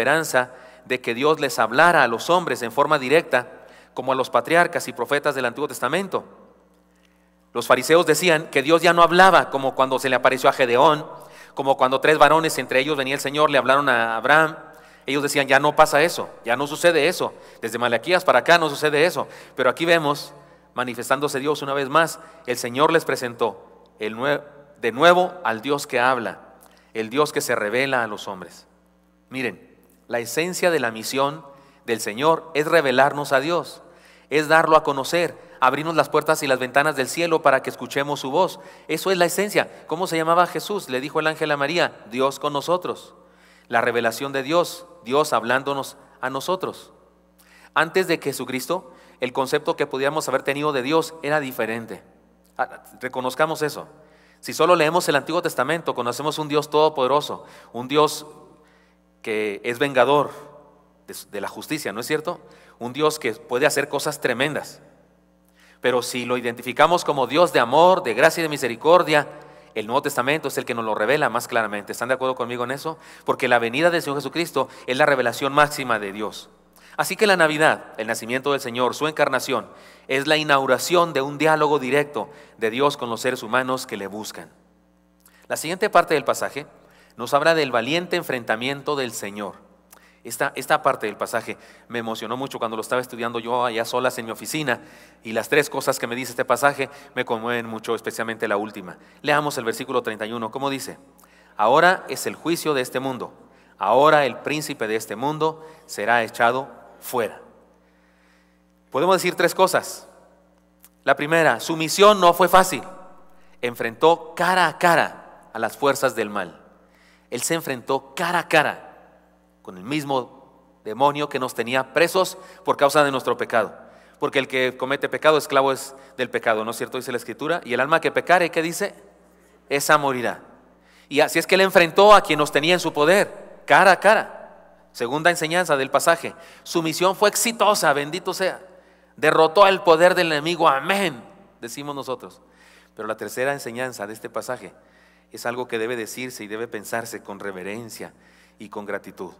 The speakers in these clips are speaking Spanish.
esperanza de que Dios les hablara a los hombres en forma directa, como a los patriarcas y profetas del Antiguo Testamento. Los fariseos decían que Dios ya no hablaba como cuando se le apareció a Gedeón, como cuando tres varones, entre ellos venía el Señor, le hablaron a Abraham. Ellos decían, ya no pasa eso, ya no sucede eso. Desde Malaquías para acá no sucede eso. Pero aquí vemos, manifestándose Dios una vez más, el Señor les presentó el de nuevo al Dios que habla, el Dios que se revela a los hombres. Miren, la esencia de la misión del Señor es revelarnos a Dios, es darlo a conocer, abrirnos las puertas y las ventanas del cielo para que escuchemos su voz. Eso es la esencia. ¿Cómo se llamaba Jesús? Le dijo el ángel a María, Dios con nosotros. La revelación de Dios, Dios hablándonos a nosotros. Antes de Jesucristo, el concepto que podíamos haber tenido de Dios era diferente. Ah, reconozcamos eso. Si solo leemos el Antiguo Testamento, conocemos un Dios todopoderoso, un Dios que es vengador de, la justicia, ¿no es cierto? Un Dios que puede hacer cosas tremendas. Pero si lo identificamos como Dios de amor, de gracia y de misericordia, el Nuevo Testamento es el que nos lo revela más claramente. ¿Están de acuerdo conmigo en eso? Porque la venida del Señor Jesucristo es la revelación máxima de Dios. Así que la Navidad, el nacimiento del Señor, su encarnación, es la inauguración de un diálogo directo de Dios con los seres humanos que le buscan. La siguiente parte del pasaje nos habla del valiente enfrentamiento del Señor. Esta, esta parte del pasaje me emocionó mucho cuando lo estaba estudiando yo allá solas en mi oficina y las tres cosas que me dice este pasaje me conmueven mucho, especialmente la última. Leamos el versículo 31, ¿cómo dice? Ahora es el juicio de este mundo, ahora el príncipe de este mundo será echado fuera. Podemos decir tres cosas. La primera, su misión no fue fácil. Enfrentó cara a cara a las fuerzas del mal. Él se enfrentó cara a cara con el mismo demonio que nos tenía presos por causa de nuestro pecado. Porque el que comete pecado, esclavo es del pecado, ¿no es cierto? Dice la Escritura. Y el alma que pecare, ¿qué dice? Esa morirá. Y así es que él enfrentó a quien nos tenía en su poder, cara a cara. Segunda enseñanza del pasaje. Su misión fue exitosa, bendito sea. Derrotó al poder del enemigo, amén, decimos nosotros. Pero la tercera enseñanza de este pasaje es algo que debe decirse y debe pensarse con reverencia y con gratitud.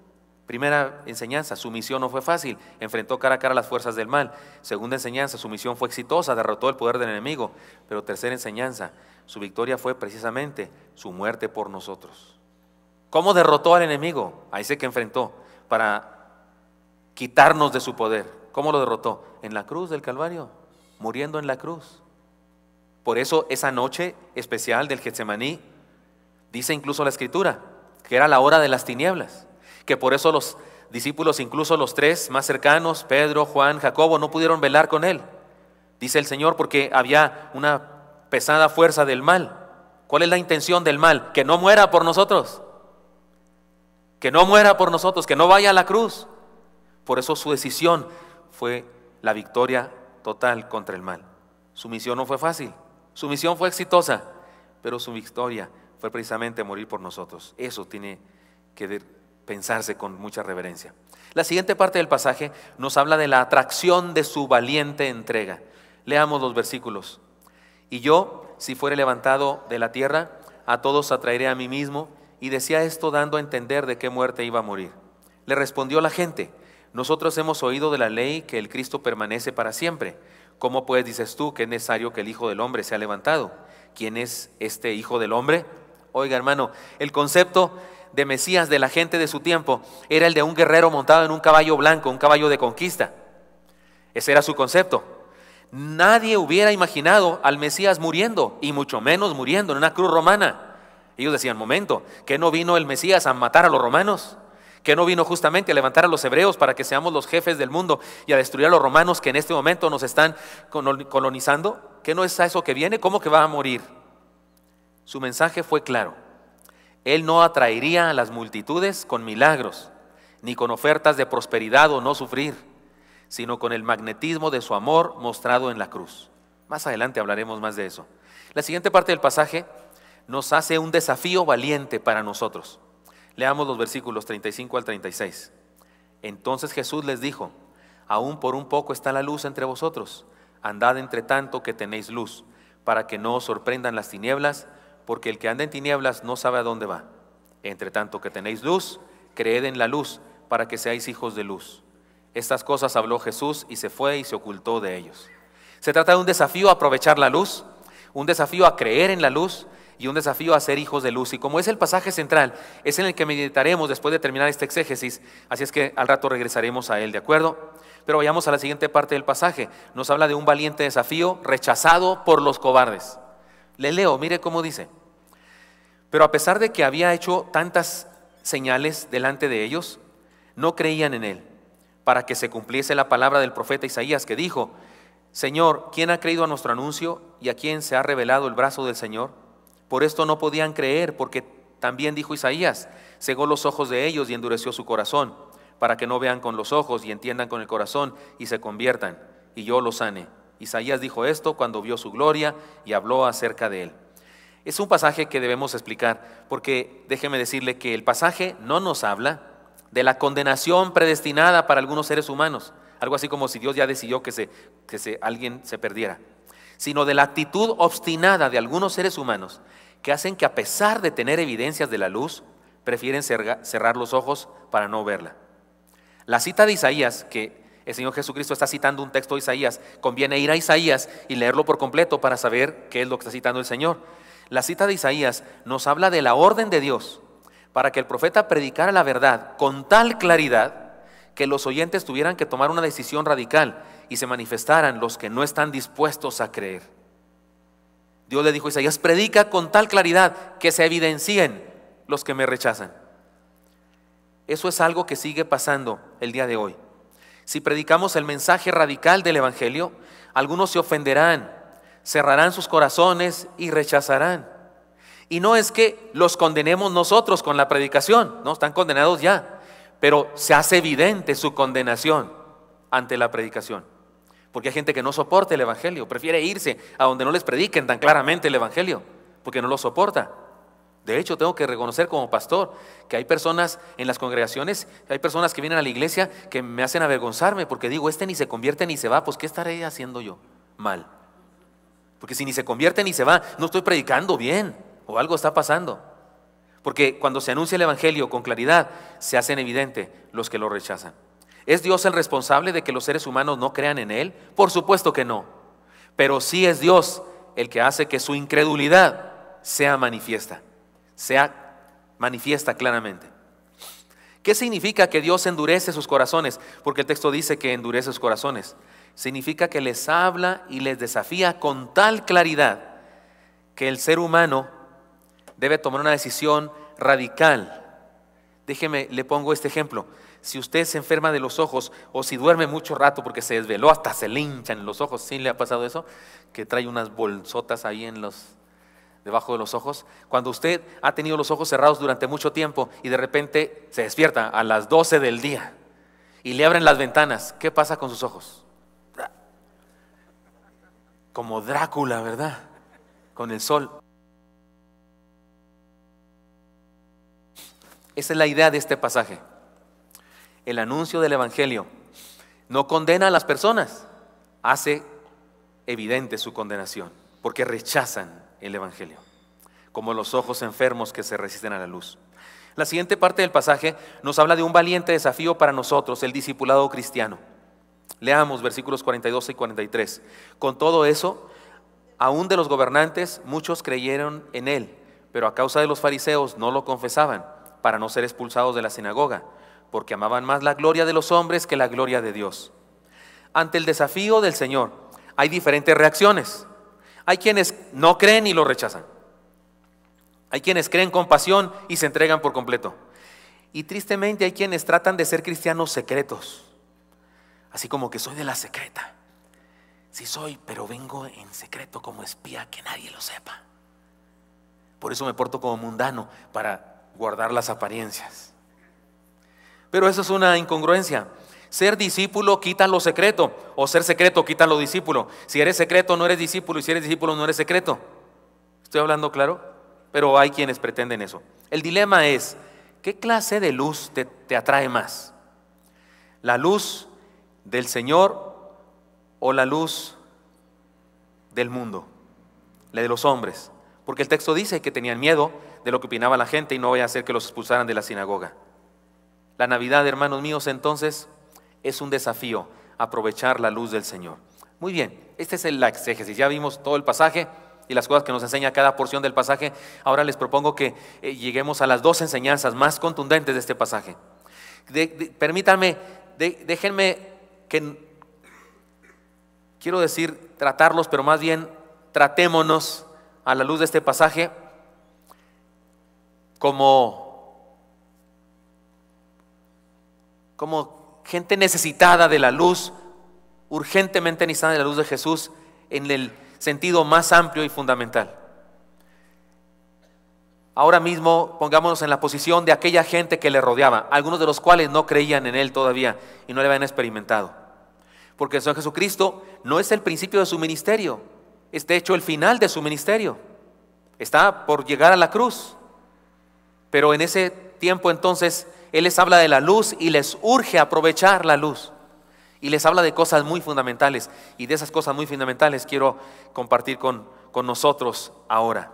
Primera enseñanza, su misión no fue fácil, enfrentó cara a cara las fuerzas del mal. Segunda enseñanza, su misión fue exitosa, derrotó el poder del enemigo. Pero tercera enseñanza, su victoria fue precisamente su muerte por nosotros. ¿Cómo derrotó al enemigo? Ahí sé que enfrentó para quitarnos de su poder. ¿Cómo lo derrotó? En la cruz del Calvario, muriendo en la cruz. Por eso esa noche especial del Getsemaní Dice incluso la escritura que era la hora de las tinieblas, que por eso los discípulos, incluso los tres más cercanos, Pedro, Juan, Jacobo, no pudieron velar con él. Dice el Señor porque había una pesada fuerza del mal. ¿Cuál es la intención del mal? Que no muera por nosotros. Que no muera por nosotros, que no vaya a la cruz. Por eso su decisión fue la victoria total contra el mal. Su misión no fue fácil, su misión fue exitosa, pero su victoria fue precisamente morir por nosotros. Eso tiene que pensarse con mucha reverencia. La siguiente parte del pasaje nos habla de la atracción de su valiente entrega. Leamos los versículos. Y yo, si fuere levantado de la tierra, a todos atraeré a mí mismo. Y decía esto dando a entender de qué muerte iba a morir. Le respondió la gente, nosotros hemos oído de la ley que el Cristo permanece para siempre. ¿Cómo pues dices tú que es necesario que el Hijo del Hombre sea levantado? ¿Quién es este Hijo del Hombre? Oiga, hermano, el concepto de Mesías de la gente de su tiempo era el de un guerrero montado en un caballo blanco, un caballo de conquista. Ese era su concepto. Nadie hubiera imaginado al Mesías muriendo, y mucho menos muriendo en una cruz romana. Ellos decían, momento, que no vino el Mesías a matar a los romanos, que no vino justamente a levantar a los hebreos para que seamos los jefes del mundo y a destruir a los romanos que en este momento nos están colonizando, que no es eso que viene, ¿cómo que va a morir? Su mensaje fue claro. Él no atraería a las multitudes con milagros, ni con ofertas de prosperidad o no sufrir, sino con el magnetismo de su amor mostrado en la cruz. Más adelante hablaremos más de eso. La siguiente parte del pasaje nos hace un desafío valiente para nosotros. Leamos los versículos 35 al 36. Entonces Jesús les dijo, aún por un poco está la luz entre vosotros, andad entre tanto que tenéis luz, para que no os sorprendan las tinieblas, porque el que anda en tinieblas no sabe a dónde va. Entre tanto que tenéis luz, creed en la luz, para que seáis hijos de luz. Estas cosas habló Jesús y se fue y se ocultó de ellos. Se trata de un desafío a aprovechar la luz, un desafío a creer en la luz y un desafío a ser hijos de luz. Y como es el pasaje central, es en el que meditaremos después de terminar este exégesis, así es que al rato regresaremos a él, ¿de acuerdo? Pero vayamos a la siguiente parte del pasaje. Nos habla de un valiente desafío rechazado por los cobardes. Le leo, mire cómo dice. Pero a pesar de que había hecho tantas señales delante de ellos, no creían en él, para que se cumpliese la palabra del profeta Isaías que dijo, Señor, ¿quién ha creído a nuestro anuncio y a quién se ha revelado el brazo del Señor? Por esto no podían creer, porque también dijo Isaías, cegó los ojos de ellos y endureció su corazón, para que no vean con los ojos y entiendan con el corazón y se conviertan, y yo los sane. Isaías dijo esto cuando vio su gloria y habló acerca de él. Es un pasaje que debemos explicar, porque déjeme decirle que el pasaje no nos habla de la condenación predestinada para algunos seres humanos, algo así como si Dios ya decidió que, se, alguien se perdiera, sino de la actitud obstinada de algunos seres humanos que hacen que a pesar de tener evidencias de la luz, prefieren cerrar los ojos para no verla. La cita de Isaías, que el Señor Jesucristo está citando un texto de Isaías, conviene ir a Isaías y leerlo por completo para saber qué es lo que está citando el Señor. La cita de Isaías nos habla de la orden de Dios para que el profeta predicara la verdad con tal claridad que los oyentes tuvieran que tomar una decisión radical y se manifestaran los que no están dispuestos a creer. Dios le dijo a Isaías, predica con tal claridad que se evidencien los que me rechazan. Eso es algo que sigue pasando el día de hoy. Si predicamos el mensaje radical del Evangelio, algunos se ofenderán cerrarán sus corazones y rechazarán. Y no es que los condenemos nosotros con la predicación, no, están condenados ya, pero se hace evidente su condenación ante la predicación. Porque hay gente que no soporta el Evangelio, prefiere irse a donde no les prediquen tan claramente el Evangelio, porque no lo soporta. De hecho, tengo que reconocer como pastor que hay personas en las congregaciones, hay personas que vienen a la iglesia que me hacen avergonzarme porque digo, este ni se convierte ni se va, pues ¿qué estaré haciendo yo mal? Porque si ni se convierte ni se va, no estoy predicando bien o algo está pasando. Porque cuando se anuncia el Evangelio con claridad, se hacen evidente los que lo rechazan. ¿Es Dios el responsable de que los seres humanos no crean en Él? Por supuesto que no. Pero sí es Dios el que hace que su incredulidad sea manifiesta, sea manifiesta claramente. ¿Qué significa que Dios endurece sus corazones? Porque el texto dice que endurece sus corazones significa que les habla y les desafía con tal claridad que el ser humano debe tomar una decisión radical. Déjeme, le pongo este ejemplo. Si usted se enferma de los ojos o si duerme mucho rato porque se desveló, hasta se linchan los ojos, Si le ha pasado eso? Que trae unas bolsotas ahí en los debajo de los ojos. Cuando usted ha tenido los ojos cerrados durante mucho tiempo y de repente se despierta a las 12 del día y le abren las ventanas, ¿qué pasa con sus ojos? como Drácula, ¿verdad? Con el sol. Esa es la idea de este pasaje. El anuncio del Evangelio no condena a las personas, hace evidente su condenación, porque rechazan el Evangelio, como los ojos enfermos que se resisten a la luz. La siguiente parte del pasaje nos habla de un valiente desafío para nosotros, el discipulado cristiano. Leamos versículos 42 y 43. Con todo eso, aún de los gobernantes, muchos creyeron en él, pero a causa de los fariseos no lo confesaban, para no ser expulsados de la sinagoga, porque amaban más la gloria de los hombres que la gloria de Dios. Ante el desafío del Señor hay diferentes reacciones. Hay quienes no creen y lo rechazan. Hay quienes creen con pasión y se entregan por completo. Y tristemente hay quienes tratan de ser cristianos secretos Así como que soy de la secreta. Sí soy, pero vengo en secreto como espía, que nadie lo sepa. Por eso me porto como mundano, para guardar las apariencias. Pero eso es una incongruencia. Ser discípulo quita lo secreto, o ser secreto quita lo discípulo. Si eres secreto, no eres discípulo, y si eres discípulo, no eres secreto. ¿Estoy hablando claro? Pero hay quienes pretenden eso. El dilema es, ¿qué clase de luz te, te atrae más? ¿La luz del Señor o la luz del mundo, la de los hombres. Porque el texto dice que tenían miedo de lo que opinaba la gente y no voy a hacer que los expulsaran de la sinagoga. La Navidad, hermanos míos, entonces es un desafío aprovechar la luz del Señor. Muy bien, este es el exégesis. Ya vimos todo el pasaje y las cosas que nos enseña cada porción del pasaje. Ahora les propongo que eh, lleguemos a las dos enseñanzas más contundentes de este pasaje. permítanme, déjenme que quiero decir tratarlos, pero más bien tratémonos a la luz de este pasaje como, como gente necesitada de la luz, urgentemente necesitada de la luz de Jesús en el sentido más amplio y fundamental. Ahora mismo pongámonos en la posición de aquella gente que le rodeaba, algunos de los cuales no creían en Él todavía y no le habían experimentado porque el Señor Jesucristo no es el principio de su ministerio, este hecho el final de su ministerio. Está por llegar a la cruz. Pero en ese tiempo entonces Él les habla de la luz y les urge aprovechar la luz. Y les habla de cosas muy fundamentales. Y de esas cosas muy fundamentales quiero compartir con, con nosotros ahora.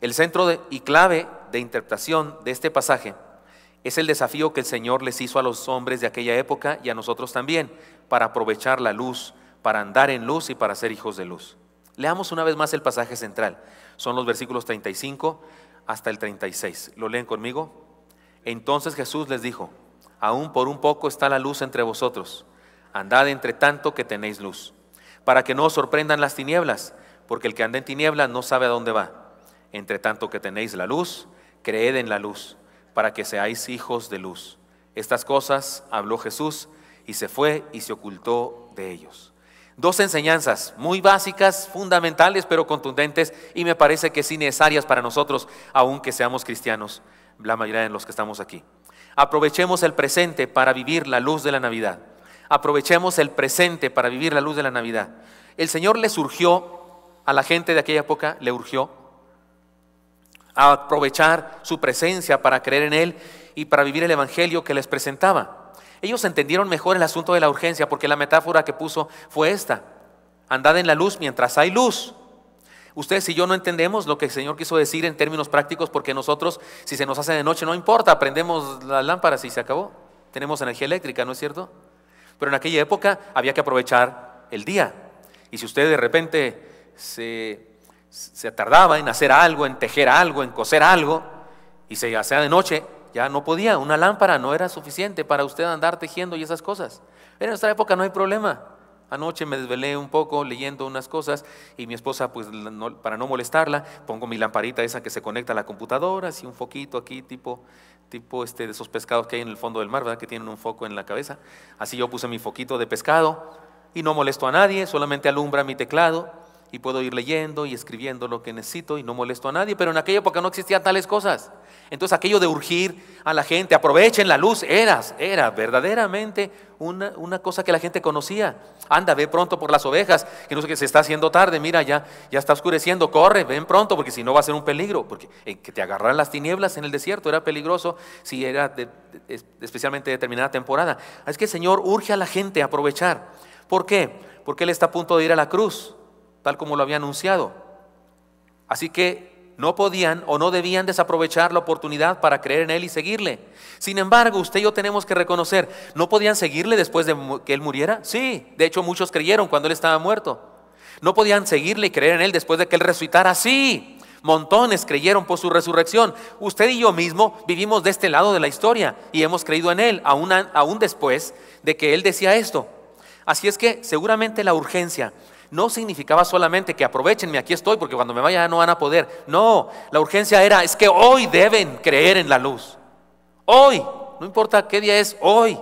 El centro y clave de interpretación de este pasaje es el desafío que el Señor les hizo a los hombres de aquella época y a nosotros también, para aprovechar la luz, para andar en luz y para ser hijos de luz. Leamos una vez más el pasaje central. Son los versículos 35 hasta el 36. ¿Lo leen conmigo? Entonces Jesús les dijo, aún por un poco está la luz entre vosotros. Andad entre tanto que tenéis luz, para que no os sorprendan las tinieblas, porque el que anda en tinieblas no sabe a dónde va. Entre tanto que tenéis la luz, creed en la luz, para que seáis hijos de luz. Estas cosas habló Jesús y se fue y se ocultó de ellos. Dos enseñanzas muy básicas, fundamentales, pero contundentes y me parece que sí necesarias para nosotros, aunque seamos cristianos, la mayoría de los que estamos aquí. Aprovechemos el presente para vivir la luz de la Navidad. Aprovechemos el presente para vivir la luz de la Navidad. El Señor le surgió a la gente de aquella época, le urgió a aprovechar su presencia para creer en Él y para vivir el Evangelio que les presentaba. Ellos entendieron mejor el asunto de la urgencia porque la metáfora que puso fue esta. Andad en la luz mientras hay luz. Ustedes y yo no entendemos lo que el Señor quiso decir en términos prácticos porque nosotros, si se nos hace de noche, no importa, prendemos las lámparas y se acabó. Tenemos energía eléctrica, ¿no es cierto? Pero en aquella época había que aprovechar el día. Y si usted de repente se, tardaba en hacer algo, en tejer algo, en coser algo, y se hacía de noche, ya no podía, una lámpara no era suficiente para usted andar tejiendo y esas cosas. En nuestra época no hay problema. Anoche me desvelé un poco leyendo unas cosas y mi esposa, pues para no molestarla, pongo mi lamparita esa que se conecta a la computadora, así un foquito aquí, tipo, tipo este, de esos pescados que hay en el fondo del mar, ¿verdad? Que tienen un foco en la cabeza. Así yo puse mi foquito de pescado y no molesto a nadie, solamente alumbra mi teclado y puedo ir leyendo y escribiendo lo que necesito y no molesto a nadie, pero en aquella época no existían tales cosas. Entonces aquello de urgir a la gente, aprovechen la luz, era verdaderamente una, cosa que la gente conocía. Anda, ve pronto por las ovejas, que no sé qué, se está haciendo tarde, mira, ya, ya está oscureciendo, corre, ven pronto, porque si no va a ser un peligro, porque que te agarran las tinieblas en el desierto era peligroso si era especialmente determinada temporada. Es que el Señor urge a la gente a aprovechar. ¿Por qué? Porque Él está a punto de ir a la cruz tal como lo había anunciado. Así que no podían o no debían desaprovechar la oportunidad para creer en Él y seguirle. Sin embargo, usted y yo tenemos que reconocer, ¿no podían seguirle después de que Él muriera? Sí, de hecho muchos creyeron cuando Él estaba muerto. ¿No podían seguirle y creer en Él después de que Él resucitara? Sí, Montones creyeron por su resurrección. Usted y yo mismo vivimos de este lado de la historia y hemos creído en Él, aún, aún después de que Él decía esto. Así es que seguramente la urgencia no significaba solamente que aprovechenme, aquí estoy, porque cuando me vaya no van a poder. No, la urgencia era, es que hoy deben creer en la luz. Hoy, no importa qué día es, hoy,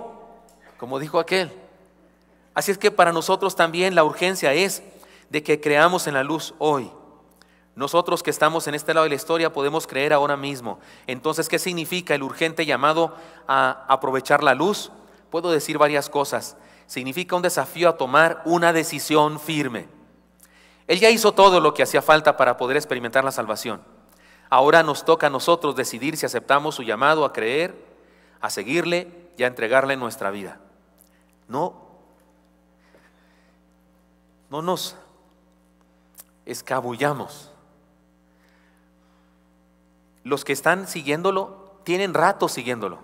como dijo aquel. Así es que para nosotros también la urgencia es de que creamos en la luz hoy. Nosotros que estamos en este lado de la historia podemos creer ahora mismo. Entonces, ¿qué significa el urgente llamado a aprovechar la luz? Puedo decir varias cosas significa un desafío a tomar una decisión firme. Él ya hizo todo lo que hacía falta para poder experimentar la salvación. Ahora nos toca a nosotros decidir si aceptamos su llamado a creer, a seguirle y a entregarle nuestra vida. No, no nos escabullamos. Los que están siguiéndolo tienen rato siguiéndolo,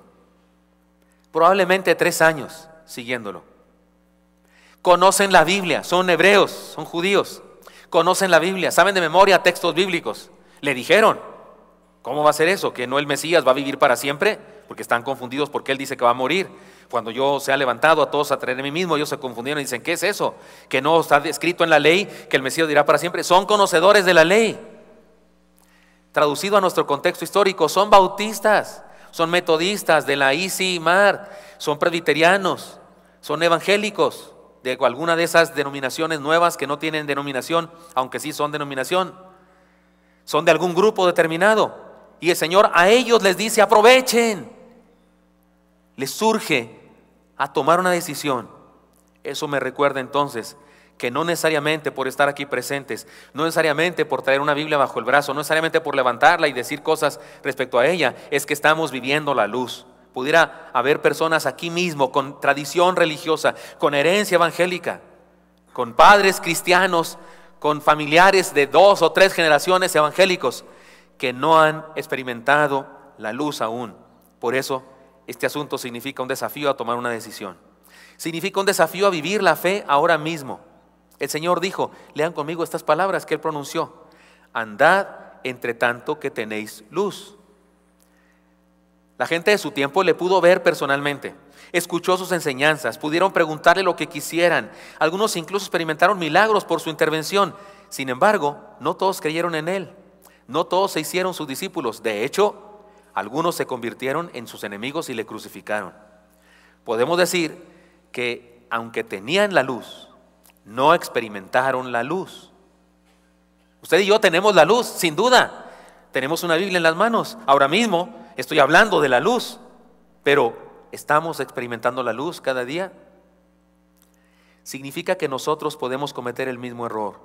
probablemente tres años siguiéndolo conocen la Biblia, son hebreos, son judíos, conocen la Biblia, saben de memoria textos bíblicos. Le dijeron, ¿cómo va a ser eso? ¿Que no el Mesías va a vivir para siempre? Porque están confundidos porque él dice que va a morir. Cuando yo se ha levantado a todos a traerme a mí mismo, ellos se confundieron y dicen, ¿qué es eso? Que no está escrito en la ley, que el Mesías dirá para siempre. Son conocedores de la ley. Traducido a nuestro contexto histórico, son bautistas, son metodistas de la ICI Mar, son presbiterianos, son evangélicos, de alguna de esas denominaciones nuevas que no tienen denominación, aunque sí son denominación, son de algún grupo determinado. Y el Señor a ellos les dice, aprovechen. Les surge a tomar una decisión. Eso me recuerda entonces que no necesariamente por estar aquí presentes, no necesariamente por traer una Biblia bajo el brazo, no necesariamente por levantarla y decir cosas respecto a ella, es que estamos viviendo la luz. Pudiera haber personas aquí mismo con tradición religiosa, con herencia evangélica, con padres cristianos, con familiares de dos o tres generaciones evangélicos que no han experimentado la luz aún. Por eso este asunto significa un desafío a tomar una decisión. Significa un desafío a vivir la fe ahora mismo. El Señor dijo, lean conmigo estas palabras que Él pronunció. Andad entre tanto que tenéis luz la gente de su tiempo le pudo ver personalmente, escuchó sus enseñanzas, pudieron preguntarle lo que quisieran. Algunos incluso experimentaron milagros por su intervención. Sin embargo, no todos creyeron en él. No todos se hicieron sus discípulos. De hecho, algunos se convirtieron en sus enemigos y le crucificaron. Podemos decir que aunque tenían la luz, no experimentaron la luz. Usted y yo tenemos la luz, sin duda. Tenemos una Biblia en las manos. Ahora mismo estoy hablando de la luz, pero ¿estamos experimentando la luz cada día? Significa que nosotros podemos cometer el mismo error.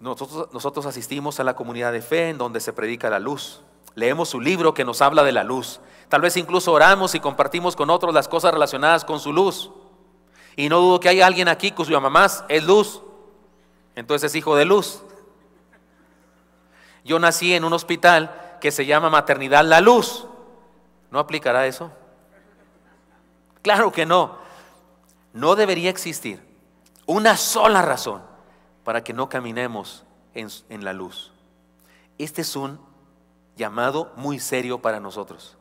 Nosotros, nosotros asistimos a la comunidad de fe en donde se predica la luz. Leemos su libro que nos habla de la luz. Tal vez incluso oramos y compartimos con otros las cosas relacionadas con su luz. Y no dudo que hay alguien aquí cuyo mamá es luz. Entonces es hijo de luz. Yo nací en un hospital que se llama maternidad la luz. ¿No aplicará eso? Claro que no. No debería existir una sola razón para que no caminemos en, la luz. Este es un llamado muy serio para nosotros.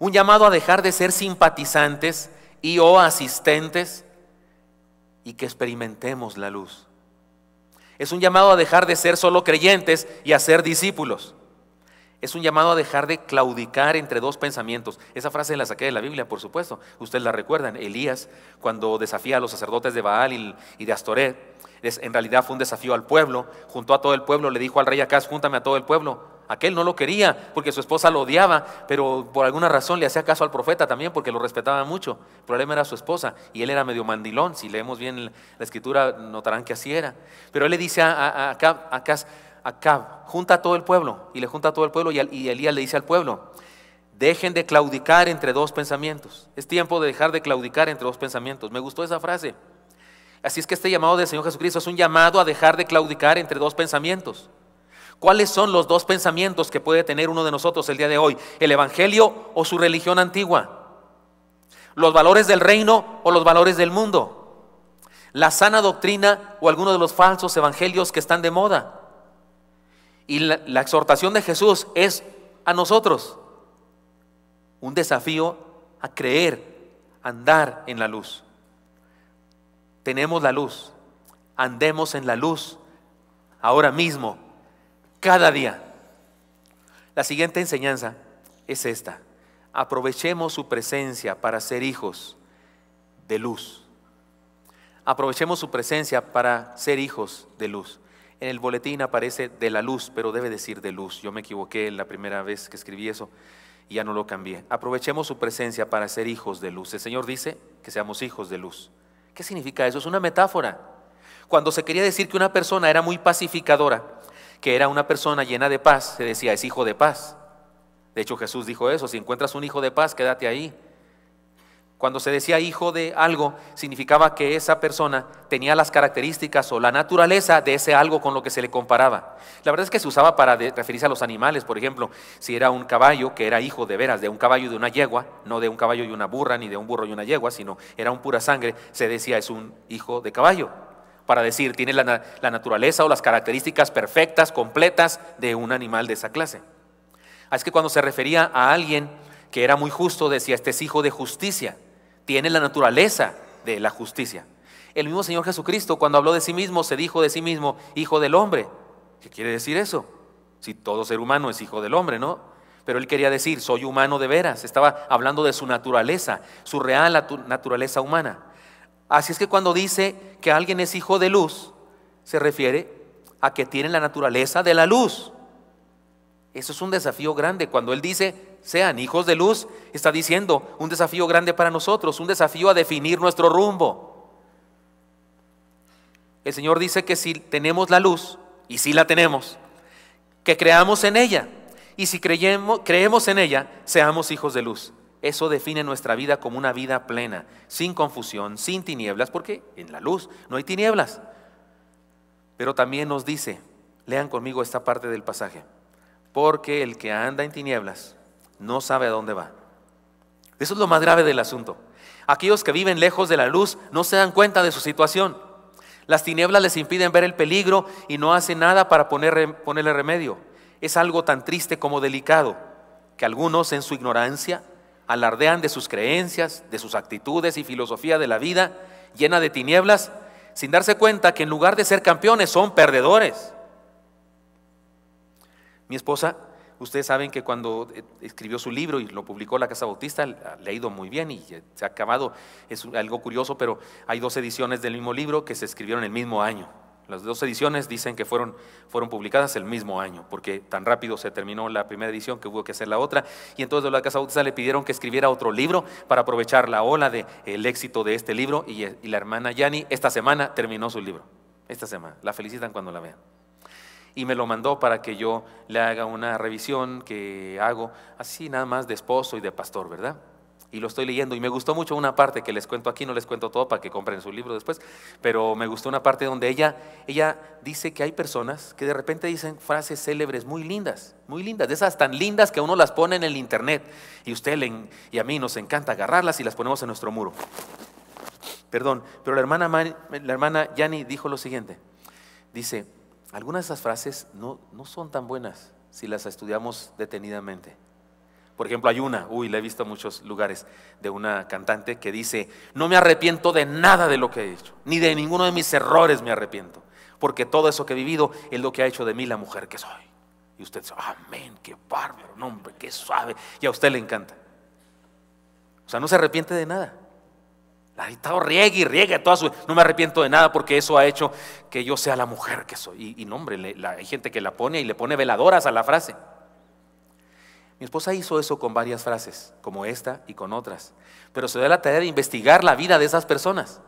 Un llamado a dejar de ser simpatizantes y o asistentes y que experimentemos la luz. Es un llamado a dejar de ser solo creyentes y a ser discípulos. Es un llamado a dejar de claudicar entre dos pensamientos. Esa frase la saqué de la Biblia, por supuesto. Ustedes la recuerdan. Elías, cuando desafía a los sacerdotes de Baal y de Astoret, en realidad fue un desafío al pueblo. Juntó a todo el pueblo, le dijo al rey Acaz, júntame a todo el pueblo. Aquel no lo quería porque su esposa lo odiaba, pero por alguna razón le hacía caso al profeta también porque lo respetaba mucho. El problema era su esposa y él era medio mandilón. Si leemos bien la escritura, notarán que así era. Pero él le dice a, a, a Acab junta a todo el pueblo y le junta a todo el pueblo y, y Elías le dice al pueblo, dejen de claudicar entre dos pensamientos. Es tiempo de dejar de claudicar entre dos pensamientos. Me gustó esa frase. Así es que este llamado del Señor Jesucristo es un llamado a dejar de claudicar entre dos pensamientos. ¿Cuáles son los dos pensamientos que puede tener uno de nosotros el día de hoy? ¿El Evangelio o su religión antigua? ¿Los valores del reino o los valores del mundo? ¿La sana doctrina o alguno de los falsos evangelios que están de moda? Y la, exhortación de Jesús es a nosotros un desafío a creer, andar en la luz. Tenemos la luz, andemos en la luz ahora mismo, cada día. La siguiente enseñanza es esta. Aprovechemos su presencia para ser hijos de luz. Aprovechemos su presencia para ser hijos de luz. En el boletín aparece de la luz, pero debe decir de luz. Yo me equivoqué la primera vez que escribí eso y ya no lo cambié. Aprovechemos su presencia para ser hijos de luz. El Señor dice que seamos hijos de luz. ¿Qué significa eso? Es una metáfora. Cuando se quería decir que una persona era muy pacificadora, que era una persona llena de paz, se decía, es hijo de paz. De hecho Jesús dijo eso, si encuentras un hijo de paz, quédate ahí. Cuando se decía hijo de algo, significaba que esa persona tenía las características o la naturaleza de ese algo con lo que se le comparaba. La verdad es que se usaba para referirse a los animales, por ejemplo, si era un caballo que era hijo de veras de un caballo y de una yegua, no de un caballo y una burra, ni de un burro y una yegua, sino era un pura sangre, se decía es un hijo de caballo, para decir tiene la, naturaleza o las características perfectas, completas de un animal de esa clase. Es que cuando se refería a alguien que era muy justo, decía, este es hijo de justicia tiene la naturaleza de la justicia. El mismo Señor Jesucristo, cuando habló de sí mismo, se dijo de sí mismo, hijo del hombre. ¿Qué quiere decir eso? Si todo ser humano es hijo del hombre, ¿no? Pero él quería decir, soy humano de veras. Estaba hablando de su naturaleza, su real naturaleza humana. Así es que cuando dice que alguien es hijo de luz, se refiere a que tiene la naturaleza de la luz. Eso es un desafío grande. Cuando él dice, sean hijos de luz, está diciendo un desafío grande para nosotros, un desafío a definir nuestro rumbo. El Señor dice que si tenemos la luz, y si la tenemos, que creamos en ella, y si creyemos, creemos en ella, seamos hijos de luz. Eso define nuestra vida como una vida plena, sin confusión, sin tinieblas, porque en la luz no hay tinieblas. Pero también nos dice, lean conmigo esta parte del pasaje, porque el que anda en tinieblas no sabe a dónde va. Eso es lo más grave del asunto. Aquellos que viven lejos de la luz no se dan cuenta de su situación. Las tinieblas les impiden ver el peligro y no hacen nada para ponerle remedio. Es algo tan triste como delicado, que algunos en su ignorancia alardean de sus creencias, de sus actitudes y filosofía de la vida llena de tinieblas, sin darse cuenta que en lugar de ser campeones son perdedores. Mi esposa Ustedes saben que cuando eh, escribió su libro y lo publicó la Casa Bautista, le ha ido muy bien y eh, se ha acabado. Es algo curioso, pero hay dos ediciones del mismo libro que se escribieron el mismo año. Las dos ediciones dicen que fueron, fueron publicadas el mismo año, porque tan rápido se terminó la primera edición que hubo que hacer la otra. Y entonces la Casa Bautista le pidieron que escribiera otro libro para aprovechar la ola del el éxito de este libro. Y, eh, y la hermana Yani esta semana terminó su libro. Esta semana. La felicitan cuando la vean y me lo mandó para que yo le haga una revisión que hago así nada más de esposo y de pastor, ¿verdad? Y lo estoy leyendo y me gustó mucho una parte que les cuento aquí, no les cuento todo para que compren su libro después, pero me gustó una parte donde ella, ella dice que hay personas que de repente dicen frases célebres muy lindas, muy lindas, de esas tan lindas que uno las pone en el internet y usted y a mí nos encanta agarrarlas y las ponemos en nuestro muro. Perdón, pero la hermana, la hermana Yanni dijo lo siguiente, dice, algunas de esas frases no, son tan buenas si las estudiamos detenidamente. Por ejemplo, hay una, uy, la he visto en muchos lugares, de una cantante que dice, no me arrepiento de nada de lo que he hecho, ni de ninguno de mis errores me arrepiento, porque todo eso que he vivido es lo que ha hecho de mí la mujer que soy. Y usted dice, amén, qué bárbaro, hombre, qué suave, y a usted le encanta. O sea, no se arrepiente de nada ha estado riegue y riegue toda su. No me arrepiento de nada porque eso ha hecho que yo sea la mujer que soy. Y, no, hombre, hay gente que la pone y le pone veladoras a la frase. Mi esposa hizo eso con varias frases, como esta y con otras. Pero se da la tarea de investigar la vida de esas personas.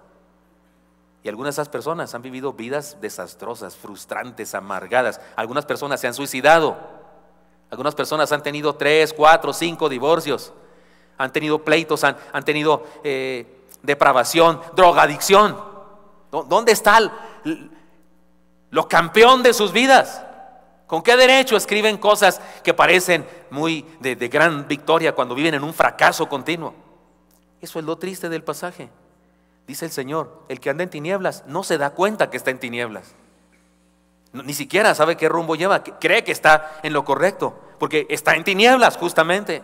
Y algunas de esas personas han vivido vidas desastrosas, frustrantes, amargadas. Algunas personas se han suicidado. Algunas personas han tenido tres, cuatro, cinco divorcios. Han tenido pleitos, han, tenido. Eh, depravación, drogadicción. ¿Dónde está el, lo campeón de sus vidas? ¿Con qué derecho escriben cosas que parecen muy de, gran victoria cuando viven en un fracaso continuo? Eso es lo triste del pasaje. Dice el Señor, el que anda en tinieblas no se da cuenta que está en tinieblas. Ni siquiera sabe qué rumbo lleva, cree que está en lo correcto, porque está en tinieblas justamente.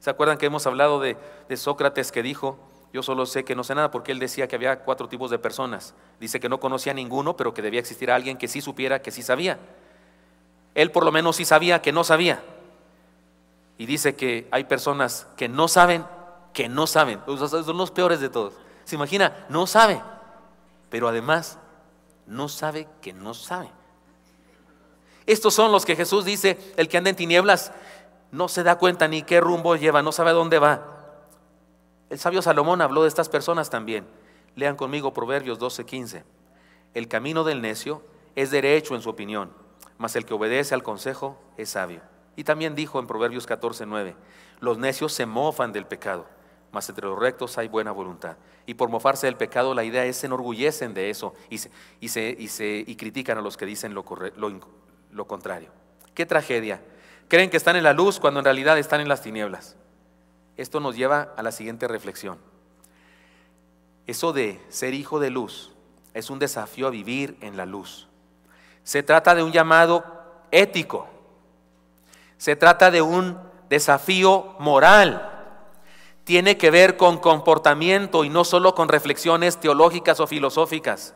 ¿Se acuerdan que hemos hablado de Sócrates que dijo, yo solo sé que no sé nada porque él decía que había cuatro tipos de personas. Dice que no conocía a ninguno, pero que debía existir alguien que sí supiera, que sí sabía. Él por lo menos sí sabía que no sabía. Y dice que hay personas que no saben, que no saben. Son los peores de todos. Se imagina, no sabe, pero además no sabe que no sabe. Estos son los que Jesús dice, el que anda en tinieblas no se da cuenta ni qué rumbo lleva, no sabe a dónde va. El sabio Salomón habló de estas personas también. Lean conmigo Proverbios 12:15. El camino del necio es derecho en su opinión, mas el que obedece al consejo es sabio. Y también dijo en Proverbios 14:9, los necios se mofan del pecado, mas entre los rectos hay buena voluntad. Y por mofarse del pecado la idea es se enorgullecen de eso y, y, se, y, critican a los que dicen lo, lo contrario. ¡Qué tragedia! Creen que están en la luz cuando en realidad están en las tinieblas. Esto nos lleva a la siguiente reflexión. Eso de ser hijo de luz es un desafío a vivir en la luz. Se trata de un llamado ético. Se trata de un desafío moral. Tiene que ver con comportamiento y no solo con reflexiones teológicas o filosóficas.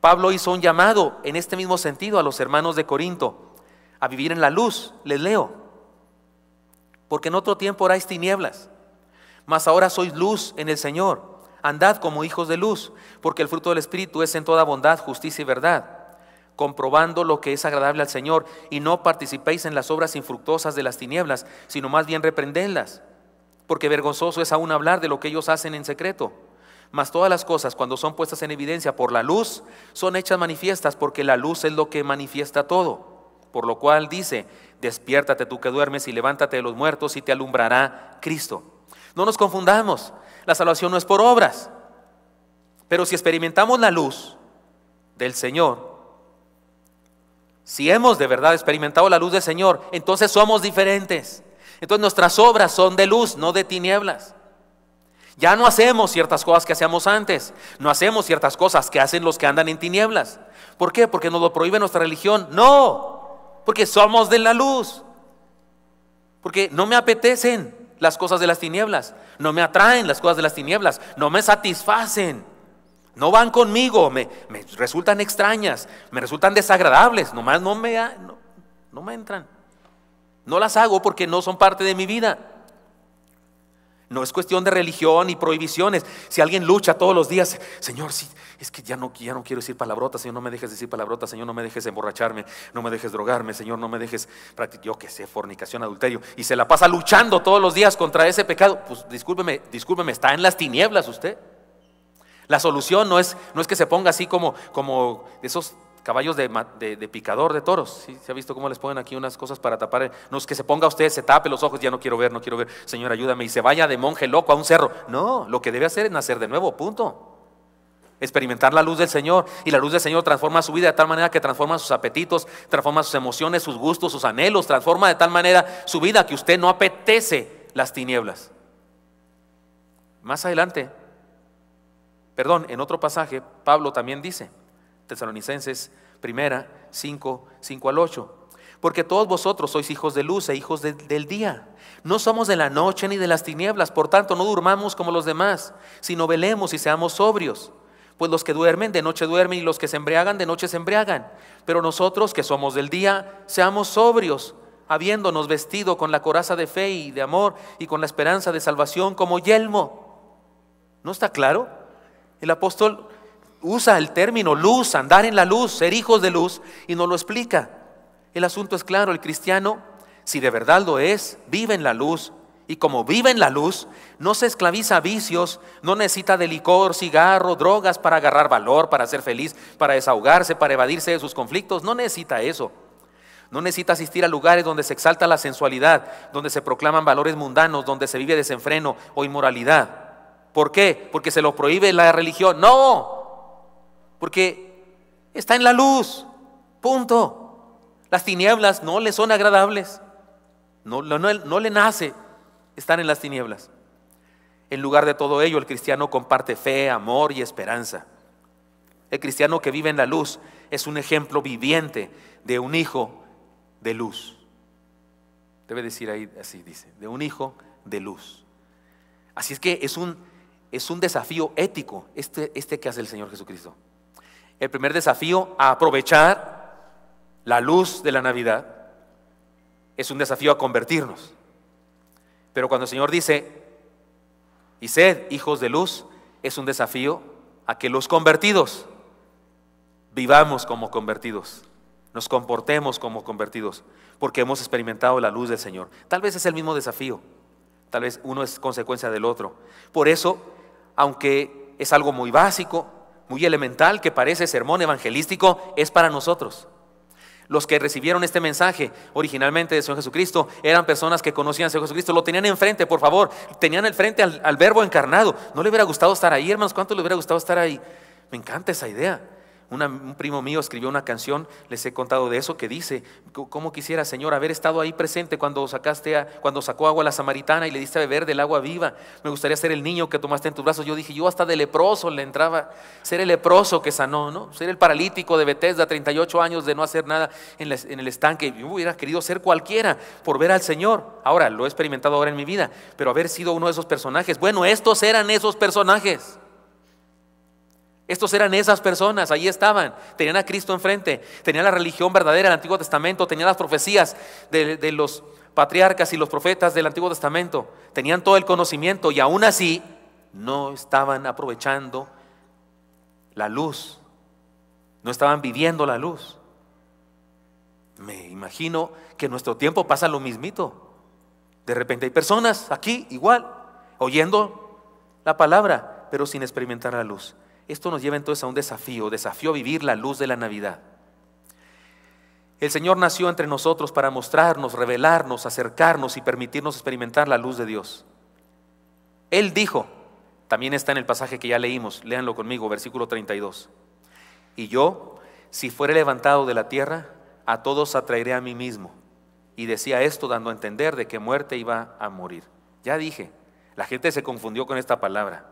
Pablo hizo un llamado en este mismo sentido a los hermanos de Corinto a vivir en la luz. Les leo porque en otro tiempo erais tinieblas, mas ahora sois luz en el Señor. Andad como hijos de luz, porque el fruto del Espíritu es en toda bondad, justicia y verdad, comprobando lo que es agradable al Señor, y no participéis en las obras infructuosas de las tinieblas, sino más bien reprendedlas, porque vergonzoso es aún hablar de lo que ellos hacen en secreto. Mas todas las cosas, cuando son puestas en evidencia por la luz, son hechas manifiestas, porque la luz es lo que manifiesta todo. Por lo cual dice, Despiértate tú que duermes y levántate de los muertos y te alumbrará Cristo. No nos confundamos, la salvación no es por obras. Pero si experimentamos la luz del Señor, si hemos de verdad experimentado la luz del Señor, entonces somos diferentes. Entonces nuestras obras son de luz, no de tinieblas. Ya no hacemos ciertas cosas que hacíamos antes, no hacemos ciertas cosas que hacen los que andan en tinieblas. ¿Por qué? Porque nos lo prohíbe nuestra religión. No, porque somos de la luz, porque no me apetecen las cosas de las tinieblas, no me atraen las cosas de las tinieblas, no me satisfacen, no van conmigo, me, resultan extrañas, me resultan desagradables, nomás no me, no me entran. No las hago porque no son parte de mi vida. No es cuestión de religión y prohibiciones. Si alguien lucha todos los días, Señor, sí, es que ya no, quiero decir palabrotas, Señor, no me dejes decir palabrotas, Señor, no me dejes emborracharme, no me dejes drogarme, Señor, no me dejes practicar, yo que sé, fornicación, adulterio. Y se la pasa luchando todos los días contra ese pecado. Pues discúlpeme, discúlpeme, está en las tinieblas usted. La solución no es, no es que se ponga así como, como esos caballos de, picador de toros. ¿Sí? ¿Se ha visto cómo les ponen aquí unas cosas para tapar? No es que se ponga usted, se tape los ojos, ya no quiero ver, no quiero ver. Señor, ayúdame y se vaya de monje loco a un cerro. No, lo que debe hacer es nacer de nuevo, punto experimentar la luz del Señor. Y la luz del Señor transforma su vida de tal manera que transforma sus apetitos, transforma sus emociones, sus gustos, sus anhelos, transforma de tal manera su vida que usted no apetece las tinieblas. Más adelante, perdón, en otro pasaje, Pablo también dice, Tesalonicenses primera, 5, al 8. Porque todos vosotros sois hijos de luz e hijos del día. No somos de la noche ni de las tinieblas, por tanto no durmamos como los demás, sino velemos y seamos sobrios. Pues los que duermen de noche duermen y los que se embriagan de noche se embriagan. Pero nosotros que somos del día, seamos sobrios, habiéndonos vestido con la coraza de fe y de amor y con la esperanza de salvación como yelmo. ¿No está claro? El apóstol usa el término luz, andar en la luz, ser hijos de luz, y no lo explica. El asunto es claro, el cristiano, si de verdad lo es, vive en la luz. Y como vive en la luz, no se esclaviza a vicios, no necesita de licor, cigarro, drogas para agarrar valor, para ser feliz, para desahogarse, para evadirse de sus conflictos. No necesita eso. No necesita asistir a lugares donde se exalta la sensualidad, donde se proclaman valores mundanos, donde se vive desenfreno o inmoralidad. ¿Por qué? Porque se lo prohíbe la religión. No, porque está en la luz, punto. Las tinieblas no le son agradables, no, le nace estar en las tinieblas. En lugar de todo ello, el cristiano comparte fe, amor y esperanza. El cristiano que vive en la luz es un ejemplo viviente de un hijo de luz. Debe decir ahí, así dice, de un hijo de luz. Así es que es un, es un desafío ético este, este que hace el Señor Jesucristo el primer desafío a aprovechar la luz de la Navidad es un desafío a convertirnos. Pero cuando el Señor dice, y sed hijos de luz, es un desafío a que los convertidos vivamos como convertidos, nos comportemos como convertidos, porque hemos experimentado la luz del Señor. Tal vez es el mismo desafío, tal vez uno es consecuencia del otro. Por eso, aunque es algo muy básico, muy elemental que parece sermón evangelístico es para nosotros. Los que recibieron este mensaje originalmente de Señor Jesucristo eran personas que conocían a Señor Jesucristo, lo tenían enfrente, por favor, tenían enfrente al verbo encarnado. ¿No le hubiera gustado estar ahí, hermanos? ¿Cuánto le hubiera gustado estar ahí? Me encanta esa idea un primo mío escribió una canción, les he contado de eso, que dice, ¿cómo quisiera, Señor, haber estado ahí presente cuando, sacaste a, cuando sacó agua a la samaritana y le diste a beber del agua viva? Me gustaría ser el niño que tomaste en tus brazos. Yo dije, yo hasta de leproso le entraba, ser el leproso que sanó, ¿no? Ser el paralítico de Bethesda, 38 años de no hacer nada en, en el estanque. Yo hubiera querido ser cualquiera por ver al Señor. Ahora, lo he experimentado ahora en mi vida, pero haber sido uno de esos personajes. Bueno, estos eran esos personajes. Estos eran esas personas, ahí estaban, tenían a Cristo enfrente, tenían la religión verdadera del Antiguo Testamento, tenían las profecías de, los patriarcas y los profetas del Antiguo Testamento, tenían todo el conocimiento y aún así no estaban aprovechando la luz, no estaban viviendo la luz. Me imagino que en nuestro tiempo pasa lo mismito. De repente hay personas aquí igual, oyendo la palabra, pero sin experimentar la luz. Esto nos lleva entonces a un desafío, desafío a vivir la luz de la Navidad. El Señor nació entre nosotros para mostrarnos, revelarnos, acercarnos y permitirnos experimentar la luz de Dios. Él dijo, también está en el pasaje que ya leímos, léanlo conmigo, versículo 32. Y yo, si fuere levantado de la tierra, a todos atraeré a mí mismo. Y decía esto dando a entender de que muerte iba a morir. Ya dije, la gente se confundió con esta palabra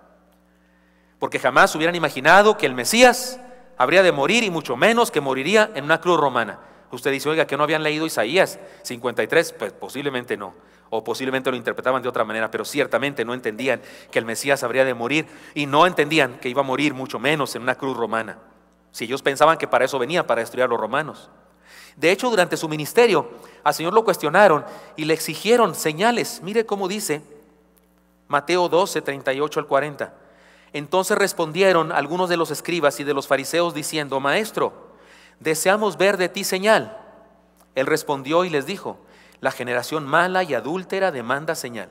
porque jamás hubieran imaginado que el Mesías habría de morir y mucho menos que moriría en una cruz romana. Usted dice, oiga, que no habían leído Isaías 53, pues posiblemente no, o posiblemente lo interpretaban de otra manera, pero ciertamente no entendían que el Mesías habría de morir y no entendían que iba a morir mucho menos en una cruz romana. Si ellos pensaban que para eso venía, para destruir a los romanos. De hecho, durante su ministerio, al Señor lo cuestionaron y le exigieron señales. Mire cómo dice Mateo 12, 38 al 40. Entonces respondieron algunos de los escribas y de los fariseos diciendo, Maestro, deseamos ver de ti señal. Él respondió y les dijo, La generación mala y adúltera demanda señal,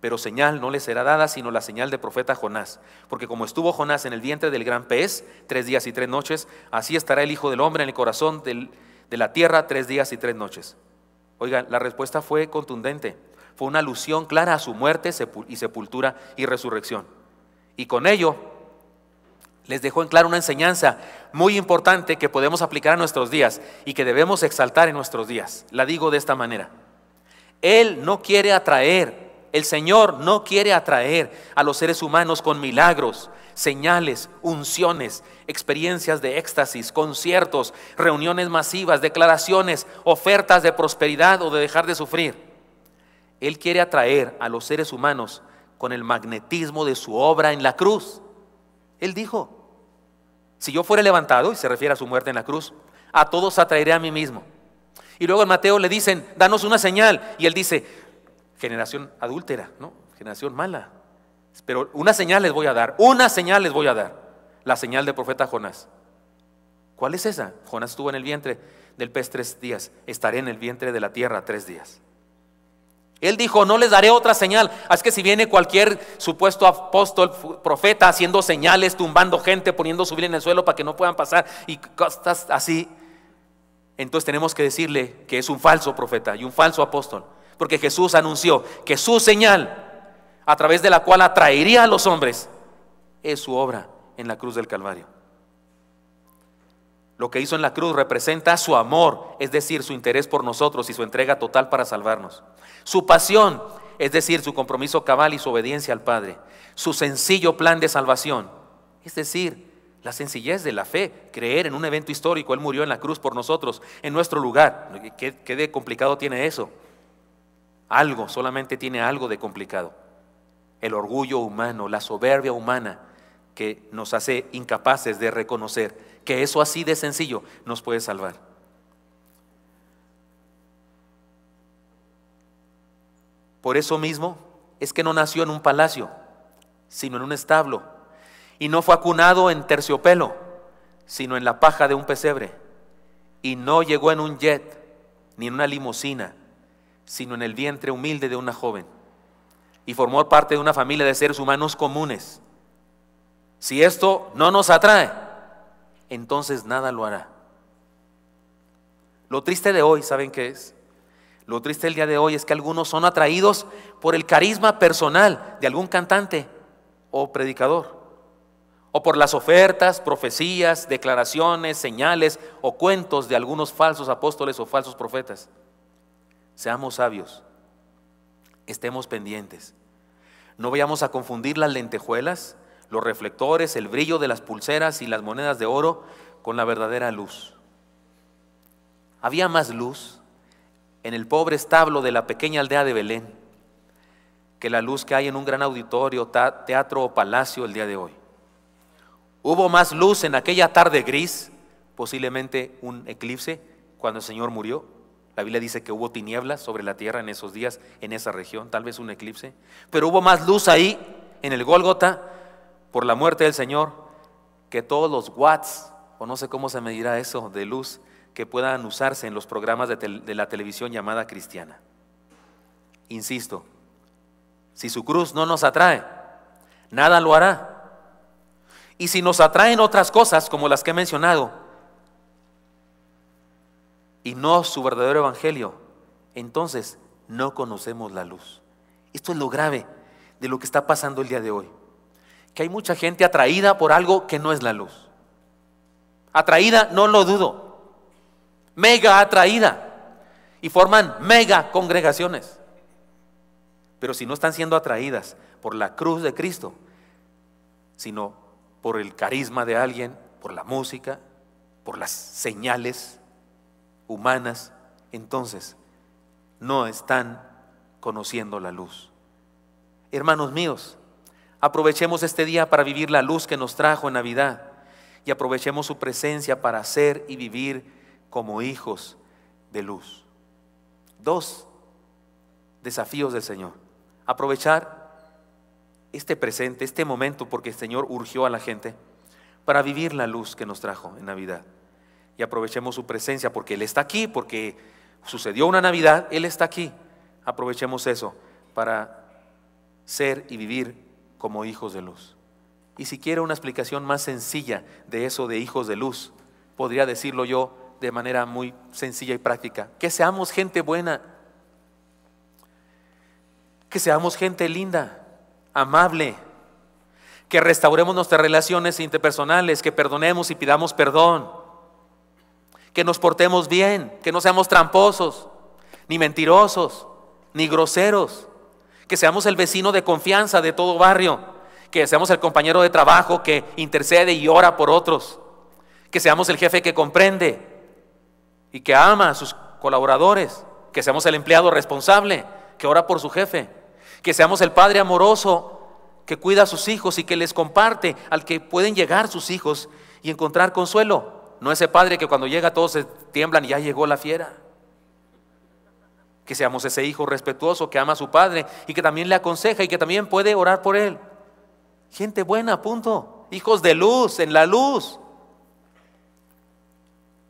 pero señal no le será dada sino la señal de profeta Jonás, porque como estuvo Jonás en el vientre del gran pez tres días y tres noches, así estará el Hijo del Hombre en el corazón de la tierra tres días y tres noches. Oigan, la respuesta fue contundente, fue una alusión clara a su muerte y sepultura y resurrección. Y con ello les dejó en claro una enseñanza muy importante que podemos aplicar a nuestros días y que debemos exaltar en nuestros días. La digo de esta manera. Él no quiere atraer, el Señor no quiere atraer a los seres humanos con milagros, señales, unciones, experiencias de éxtasis, conciertos, reuniones masivas, declaraciones, ofertas de prosperidad o de dejar de sufrir. Él quiere atraer a los seres humanos con el magnetismo de su obra en la cruz. Él dijo, si yo fuera levantado, y se refiere a su muerte en la cruz, a todos atraeré a mí mismo. Y luego en Mateo le dicen, danos una señal. Y él dice, generación adúltera, ¿no? Generación mala. Pero una señal les voy a dar, una señal les voy a dar. La señal del profeta Jonás. ¿Cuál es esa? Jonás estuvo en el vientre del pez tres días, estaré en el vientre de la tierra tres días. Él dijo, no les daré otra señal. Ah, es que si viene cualquier supuesto apóstol, profeta, haciendo señales, tumbando gente, poniendo su vida en el suelo para que no puedan pasar y cosas así, entonces tenemos que decirle que es un falso profeta y un falso apóstol. Porque Jesús anunció que su señal, a través de la cual atraería a los hombres, es su obra en la cruz del Calvario. Lo que hizo en la cruz representa su amor, es decir, su interés por nosotros y su entrega total para salvarnos. Su pasión, es decir, su compromiso cabal y su obediencia al Padre. Su sencillo plan de salvación, es decir, la sencillez de la fe, creer en un evento histórico. Él murió en la cruz por nosotros, en nuestro lugar. ¿Qué, de complicado tiene eso? Algo, solamente tiene algo de complicado. El orgullo humano, la soberbia humana que nos hace incapaces de reconocer que eso así de sencillo nos puede salvar. Por eso mismo es que no nació en un palacio, sino en un establo, y no fue acunado en terciopelo, sino en la paja de un pesebre, y no llegó en un jet, ni en una limusina, sino en el vientre humilde de una joven, y formó parte de una familia de seres humanos comunes. Si esto no nos atrae, entonces nada lo hará. Lo triste de hoy, ¿saben qué es? Lo triste el día de hoy es que algunos son atraídos por el carisma personal de algún cantante o predicador, o por las ofertas, profecías, declaraciones, señales o cuentos de algunos falsos apóstoles o falsos profetas. Seamos sabios, estemos pendientes. No vayamos a confundir las lentejuelas, los reflectores, el brillo de las pulseras y las monedas de oro con la verdadera luz. Había más luz en el pobre establo de la pequeña aldea de Belén, que la luz que hay en un gran auditorio, teatro o palacio el día de hoy. Hubo más luz en aquella tarde gris, posiblemente un eclipse, cuando el Señor murió. La Biblia dice que hubo tinieblas sobre la tierra en esos días, en esa región, tal vez un eclipse. Pero hubo más luz ahí, en el Gólgota, por la muerte del Señor, que todos los watts, o no sé cómo se medirá eso, de luz que puedan usarse en los programas de, la televisión llamada cristiana. Insisto, si su cruz no nos atrae, nada lo hará. Y si nos atraen otras cosas como las que he mencionado, y no su verdadero evangelio, entonces no conocemos la luz. Esto es lo grave de lo que está pasando el día de hoy. Que hay mucha gente atraída por algo que no es la luz. Atraída, no lo dudo mega atraída y forman mega congregaciones. Pero si no están siendo atraídas por la cruz de Cristo, sino por el carisma de alguien, por la música, por las señales humanas, entonces no están conociendo la luz. Hermanos míos, aprovechemos este día para vivir la luz que nos trajo en Navidad y aprovechemos su presencia para hacer y vivir como hijos de luz. Dos desafíos del Señor. Aprovechar este presente, este momento, porque el Señor urgió a la gente para vivir la luz que nos trajo en Navidad. Y aprovechemos su presencia porque Él está aquí, porque sucedió una Navidad, Él está aquí. Aprovechemos eso para ser y vivir como hijos de luz. Y si quiere una explicación más sencilla de eso de hijos de luz, podría decirlo yo, de manera muy sencilla y práctica. Que seamos gente buena, que seamos gente linda, amable, que restauremos nuestras relaciones interpersonales, que perdonemos y pidamos perdón, que nos portemos bien, que no seamos tramposos, ni mentirosos, ni groseros, que seamos el vecino de confianza de todo barrio, que seamos el compañero de trabajo que intercede y ora por otros, que seamos el jefe que comprende, y que ama a sus colaboradores, que seamos el empleado responsable, que ora por su jefe, que seamos el padre amoroso que cuida a sus hijos y que les comparte, al que pueden llegar sus hijos y encontrar consuelo. No ese padre que cuando llega todos se tiemblan y ya llegó la fiera. Que seamos ese hijo respetuoso que ama a su padre y que también le aconseja y que también puede orar por él. Gente buena, punto. Hijos de luz, en la luz.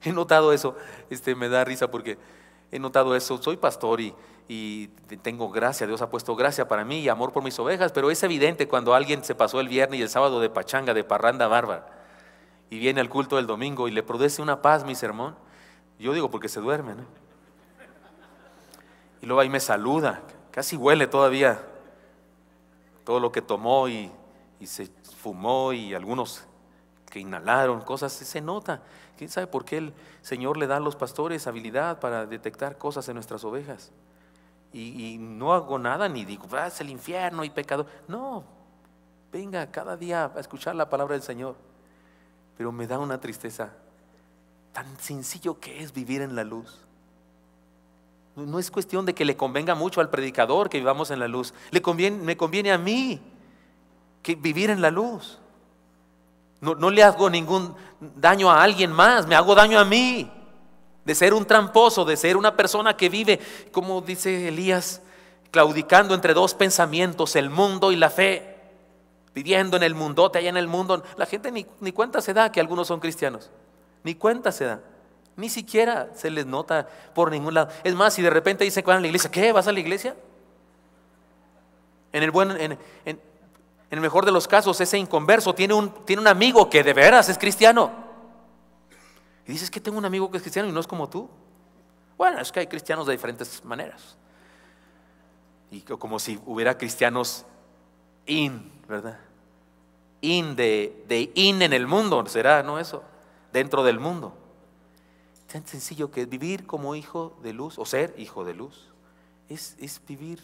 He notado eso este, me da risa porque he notado eso. Soy pastor y, tengo gracia, Dios ha puesto gracia para mí y amor por mis ovejas, pero es evidente cuando alguien se pasó el viernes y el sábado de pachanga, de parranda bárbara, y viene al culto del domingo y le produce una paz mi sermón. Yo digo porque se duerme, ¿no? Y luego ahí me saluda, casi huele todavía todo lo que tomó y, y se fumó y algunos que inhalaron, cosas, se nota. ¿Quién sabe por qué el Señor le da a los pastores habilidad para detectar cosas en nuestras ovejas? Y, no hago nada ni digo, ah, es el infierno y pecado. No, venga cada día a escuchar la palabra del Señor. Pero me da una tristeza tan sencillo que es vivir en la luz. No es cuestión de que le convenga mucho al predicador que vivamos en la luz. Le conviene, me conviene a mí que vivir en la luz. No, le hago ningún daño a alguien más, me hago daño a mí. De ser un tramposo, de ser una persona que vive, como dice Elías, claudicando entre dos pensamientos, el mundo y la fe. Viviendo en el mundote, allá en el mundo. La gente ni, cuenta se da que algunos son cristianos. Ni cuenta se da. Ni siquiera se les nota por ningún lado. Es más, si de repente dicen que van a la iglesia, ¿qué? ¿Vas a la iglesia? En el buen, en, en el mejor de los casos, ese inconverso tiene un, tiene un amigo que de veras es cristiano. Y dices que tengo un amigo que es cristiano y no es como tú. Bueno, es que hay cristianos de diferentes maneras. Y como si hubiera cristianos in, ¿verdad? In de, de in en el mundo, ¿será? No eso. Dentro del mundo. Tan sencillo que vivir como hijo de luz o ser hijo de luz es, vivir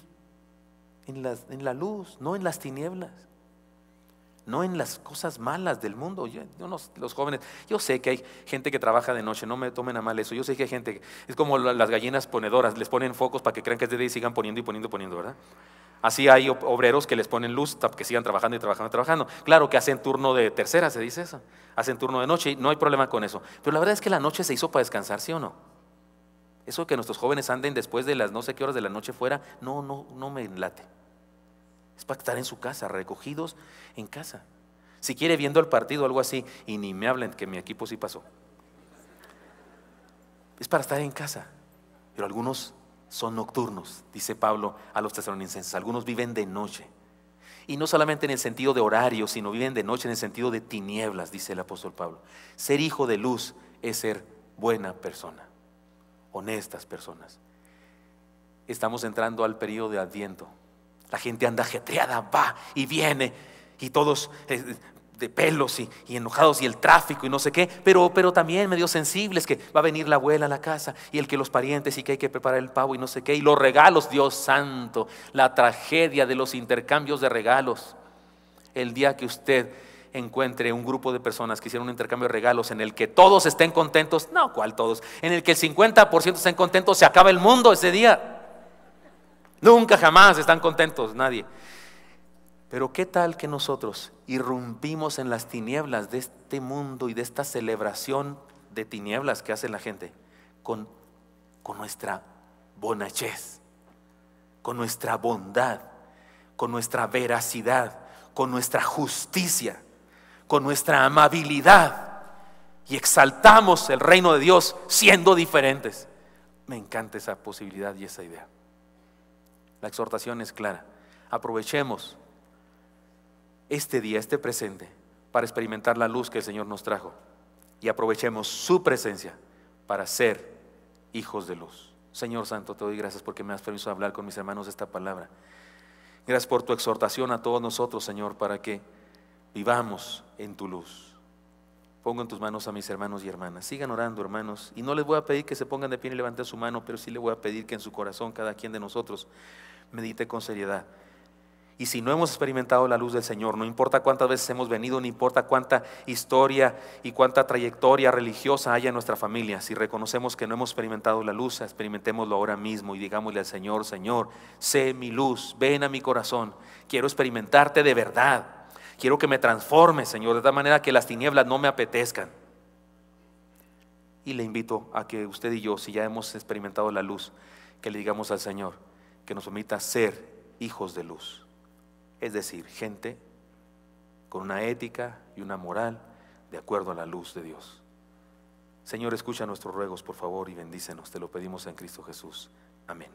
en la, en la luz, no en las tinieblas no en las cosas malas del mundo. Yo, los jóvenes, yo sé que hay gente que trabaja de noche, no me tomen a mal eso. Yo sé que hay gente, es como las gallinas ponedoras, les ponen focos para que crean que es de día y sigan poniendo y poniendo y poniendo, ¿verdad? Así hay obreros que les ponen luz para que sigan trabajando y trabajando y trabajando. Claro que hacen turno de tercera, se dice eso. Hacen turno de noche y no hay problema con eso. Pero la verdad es que la noche se hizo para descansar, ¿sí o no? Eso que nuestros jóvenes anden después de las no sé qué horas de la noche fuera, no, no, no me late. Es para estar en su casa, recogidos en casa. Si quiere viendo el partido o algo así, y ni me hablen que mi equipo sí pasó. Es para estar en casa. Pero algunos son nocturnos, dice Pablo a los tesalonicenses. Algunos viven de noche. Y no solamente en el sentido de horario, sino viven de noche en el sentido de tinieblas, dice el apóstol Pablo. Ser hijo de luz es ser buena persona, honestas personas. Estamos entrando al periodo de adviento. La gente anda ajetreada, va y viene, y todos eh, de pelos y, enojados y el tráfico y no sé qué, pero, pero también medio sensibles que va a venir la abuela a la casa y el que los parientes y que hay que preparar el pavo y no sé qué, y los regalos, Dios santo, la tragedia de los intercambios de regalos. El día que usted encuentre un grupo de personas que hicieron un intercambio de regalos en el que todos estén contentos, no, cual todos? En el que el 50% estén contentos, se acaba el mundo ese día. Nunca jamás están contentos, nadie. Pero ¿qué tal que nosotros irrumpimos en las tinieblas de este mundo y de esta celebración de tinieblas que hace la gente con, con nuestra bonachez, con nuestra bondad, con nuestra veracidad, con nuestra justicia, con nuestra amabilidad? y exaltamos el reino de Dios siendo diferentes. Me encanta esa posibilidad y esa idea. La exhortación es clara. Aprovechemos este día, este presente, para experimentar la luz que el Señor nos trajo. Y aprovechemos su presencia para ser hijos de luz. Señor Santo, te doy gracias porque me has permitido hablar con mis hermanos esta palabra. Gracias por tu exhortación a todos nosotros, Señor, para que vivamos en tu luz. Pongo en tus manos a mis hermanos y hermanas. Sigan orando, hermanos. Y no les voy a pedir que se pongan de pie y levanten su mano, pero sí les voy a pedir que en su corazón cada quien de nosotros medite con seriedad. Y si no hemos experimentado la luz del Señor, no importa cuántas veces hemos venido, no importa cuánta historia y cuánta trayectoria religiosa haya en nuestra familia, si reconocemos que no hemos experimentado la luz, experimentémoslo ahora mismo y digámosle al Señor, Señor, sé mi luz, ven a mi corazón, quiero experimentarte de verdad, quiero que me transformes, Señor, de tal manera que las tinieblas no me apetezcan. Y le invito a que usted y yo, si ya hemos experimentado la luz, que le digamos al Señor, que nos permita ser hijos de luz, es decir, gente con una ética y una moral de acuerdo a la luz de Dios. Señor, escucha nuestros ruegos, por favor, y bendícenos. Te lo pedimos en Cristo Jesús. Amén.